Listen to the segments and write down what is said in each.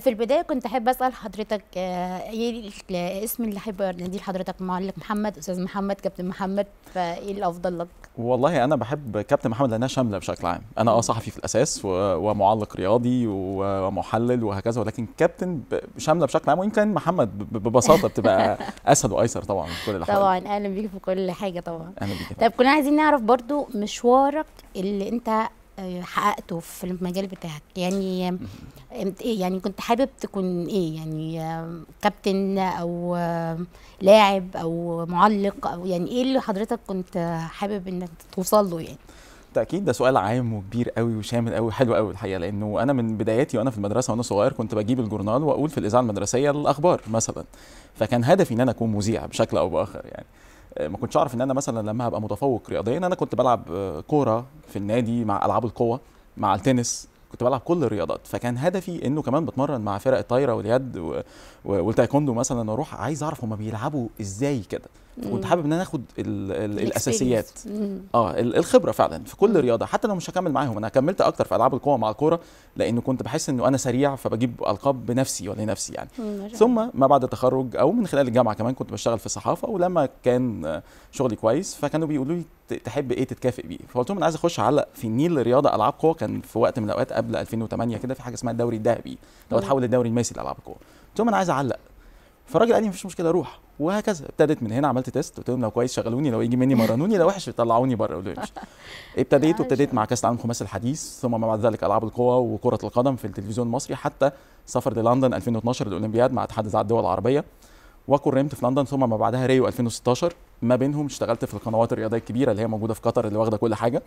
في البداية كنت أحب أسأل حضرتك آه، إيه الاسم آه، اللي أحب أناديه لحضرتك معلق محمد أستاذ محمد كابتن محمد فإيه الأفضل لك؟ والله أنا بحب كابتن محمد لأنها شاملة بشكل عام، أنا أه صحفي في الأساس ومعلق رياضي ومحلل وهكذا ولكن كابتن شاملة بشكل عام ويمكن محمد ببساطة بتبقى أسهل وأيسر طبعا في كل الأحوال طبعا أهلا بيك في كل حاجة طبعا أهلا بيك طب كنا عايزين نعرف برضو مشوارك اللي أنت حققته في المجال بتاعك يعني ايه؟ يعني كنت حابب تكون ايه يعني كابتن او لاعب او معلق او يعني ايه اللي حضرتك كنت حابب انك توصل له يعني بالتاكيد ده سؤال عام وكبير قوي وشامل قوي حلو قوي الحقيقه لانه انا من بداياتي وانا في المدرسه وانا صغير كنت بجيب الجورنال واقول في الاذاعه المدرسيه الاخبار مثلا فكان هدفي ان انا اكون مذيع بشكل او باخر يعني آه، ما كنتش اعرف ان انا مثلا لما هبقى متفوق رياضيا انا كنت بلعب آه، كوره في النادي مع العاب القوه مع التنس كنت بلعب كل الرياضات فكان هدفي انه كمان بتمرن مع فرق الطايره واليد و... والتايكوندو مثلا واروح عايز اعرف هم بيلعبوا ازاي كده كنت حابب ان انا اخد ال... ال... الاساسيات اه الخبره فعلا في كل رياضه حتى لو مش هكمل معاهم انا كملت اكتر في العاب القوه مع الكوره لانه كنت بحس انه انا سريع فبجيب القاب بنفسي ولنفسي يعني ثم ما بعد التخرج او من خلال الجامعه كمان كنت بشتغل في الصحافه ولما كان شغلي كويس فكانوا بيقولوا لي تحب ايه تتكافئ بيه فقلت لهم انا عايز اخش اعلق في النيل رياضه العاب قوه كان في وقت من الاوقات قبل 2008 كده في حاجه اسمها الدوري الذهبي لو اتحول للدوري الماسي لالعاب قوه قلت لهم انا عايز اعلق فالراجل قال لي مفيش مشكله روح وهكذا ابتدت من هنا عملت تيست قلت لهم لو كويس شغلوني لو يجي مني مرنوني لو وحش طلعوني بره قولوا ابتديت وابتديت مع كاس العالم الخماسي الحديث ثم بعد ذلك العاب القوى وكره القدم في التلفزيون المصري حتى سافر للندن 2012 الاولمبياد مع اتحاد الدول العربيه وكرمت في لندن ثم ما بعدها ريو 2016 ما بينهم اشتغلت في القنوات الرياضيه الكبيره اللي هي موجوده في قطر اللي واخده كل حاجه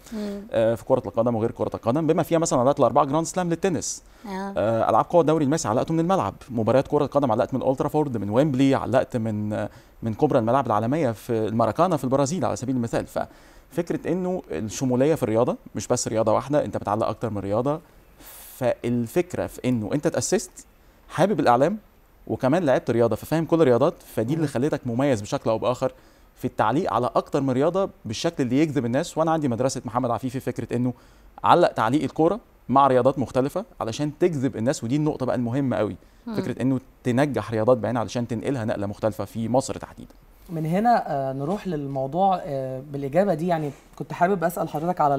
آه في كره القدم وغير كره القدم بما فيها مثلا علاقه الاربعه جراند سلام للتنس آه. آه العاب قوى الدوري الماسي علقته من الملعب مباريات كره القدم علقت من الترا فورد من ويمبلي علقت من آه، من كبرى الملاعب العالميه في الماراكانا في البرازيل على سبيل المثال ففكره انه الشموليه في الرياضه مش بس رياضه واحده انت بتعلق اكتر من رياضه فالفكره في انه انت تاسست حابب الاعلام وكمان لعبت رياضه ففاهم كل الرياضات فدي اللي خليتك مميز بشكل او باخر في التعليق على اكتر من رياضه بالشكل اللي يجذب الناس وانا عندي مدرسه محمد عفيفي فكره انه علق تعليق الكوره مع رياضات مختلفه علشان تجذب الناس ودي النقطه بقى المهمه قوي فكره انه تنجح رياضات بعينها علشان تنقلها نقله مختلفه في مصر تحديدا من هنا آه، نروح للموضوع آه، بالاجابه دي يعني كنت حابب اسال حضرتك على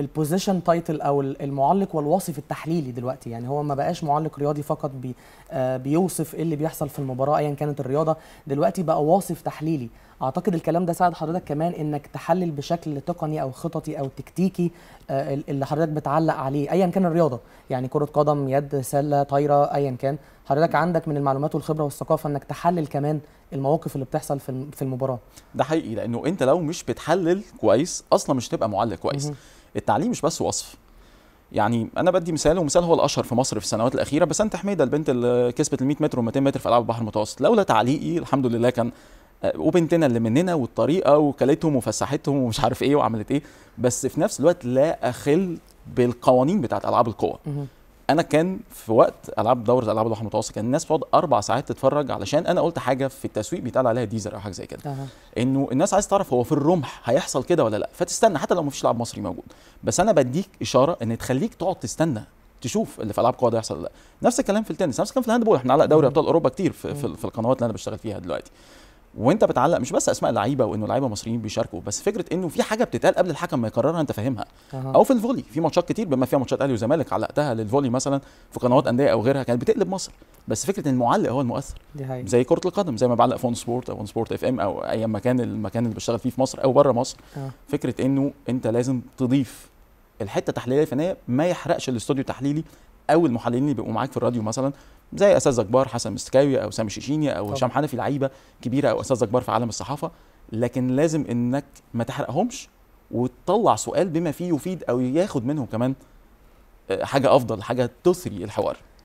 البوزيشن تايتل او المعلق والوصف التحليلي دلوقتي يعني هو ما بقاش معلق رياضي فقط بي آه، بيوصف ايه اللي بيحصل في المباراه ايا كانت الرياضه دلوقتي بقى واصف تحليلي اعتقد الكلام ده ساعد حضرتك كمان انك تحلل بشكل تقني او خططي او تكتيكي آه، اللي حضرتك بتعلق عليه ايا كان الرياضه يعني كره قدم يد سله طايره ايا كان حضرتك عندك من المعلومات والخبره والثقافه انك تحلل كمان المواقف اللي بتحصل في في المباراه ده حقيقي لانه انت لو مش بتحلل كويس اصلا مش هتبقى معلق كويس التعليم مش بس وصف يعني انا بدي مثال ومثال هو الاشهر في مصر في السنوات الاخيره بسنت حميده البنت اللي كسبت ال 100 متر و200 متر في العاب البحر المتوسط لولا تعليقي الحمد لله كان آه، وبنتنا اللي مننا والطريقه وكلتهم وفسحتهم ومش عارف ايه وعملت ايه بس في نفس الوقت لا اخل بالقوانين بتاعت العاب القوى انا كان في وقت العاب دوره العاب الواحد المتوسط كان الناس بتقعد اربع ساعات تتفرج علشان انا قلت حاجه في التسويق بيتقال عليها ديزر او حاجه زي كده أه. انه الناس عايز تعرف هو في الرمح هيحصل كده ولا لا فتستنى حتى لو مفيش لاعب مصري موجود بس انا بديك اشاره ان تخليك تقعد تستنى تشوف اللي في العاب قوه ده يحصل ولا لا نفس الكلام في التنس نفس الكلام في الهاندبول احنا على دوري ابطال اوروبا كتير في, في, في القنوات اللي انا بشتغل فيها دلوقتي وانت بتعلق مش بس اسماء لعيبه وانه لعيبه مصريين بيشاركوا بس فكره انه في حاجه بتتقال قبل الحكم ما يقررها انت فاهمها أه. او في الفولي في ماتشات كتير بما فيها ماتشات اهلي وزمالك علقتها للفولي مثلا في قنوات انديه او غيرها كانت بتقلب مصر بس فكره ان المعلق هو المؤثر دي زي كره القدم زي ما بعلق في اون سبورت او اون سبورت اف ام او اي مكان المكان اللي بشتغل فيه في مصر او بره مصر أه. فكره انه انت لازم تضيف الحته التحليليه الفنيه ما يحرقش الاستوديو التحليلي او المحللين اللي بيبقوا معاك في الراديو مثلا زي اساتذه كبار حسن مستكاوي او سامي شيشيني او هشام حنفي لعيبه كبيره او اساتذه كبار في عالم الصحافه لكن لازم انك ما تحرقهمش وتطلع سؤال بما فيه يفيد او ياخد منهم كمان آه، حاجه افضل حاجه تثري الحوار